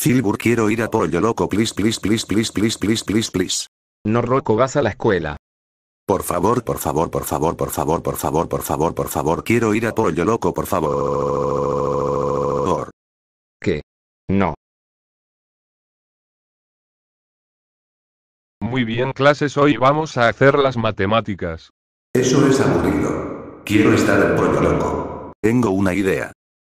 Filbur quiero ir a pollo loco please please please please please please please please. No roco vas a la escuela. Por favor, por favor, por favor, por favor, por favor, por favor, por favor, quiero ir a pollo loco, por favor. ¿Qué? No. Muy bien, clases, hoy vamos a hacer las matemáticas. Eso es aburrido. Quiero estar en pollo loco. Tengo una idea.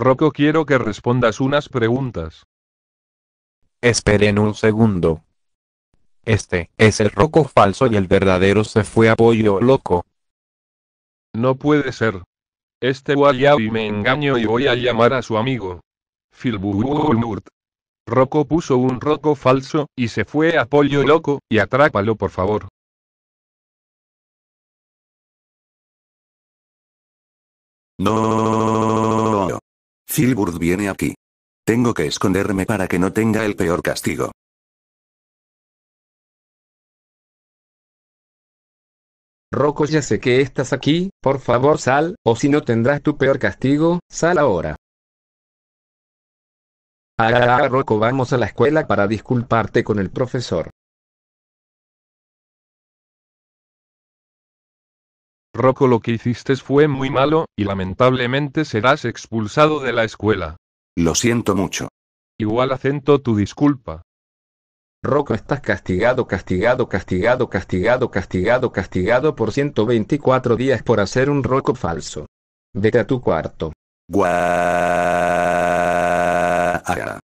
Rocco quiero que respondas unas preguntas. Esperen un segundo. Este es el Rocco falso y el verdadero se fue a pollo loco. No puede ser. Este y me engaño y voy a llamar a su amigo. Filburumurt. Rocco puso un Rocco falso, y se fue a pollo loco, y atrápalo por favor. No. Gilbert viene aquí. Tengo que esconderme para que no tenga el peor castigo. Rocco ya sé que estás aquí, por favor sal, o si no tendrás tu peor castigo, sal ahora. Ah, ah, ah Rocco, vamos a la escuela para disculparte con el profesor. Roco, lo que hiciste fue muy malo, y lamentablemente serás expulsado de la escuela. Lo siento mucho. Igual acento tu disculpa. Roco, estás castigado, castigado, castigado, castigado, castigado, castigado por 124 días por hacer un roco falso. Vete a tu cuarto. Gua. Ah,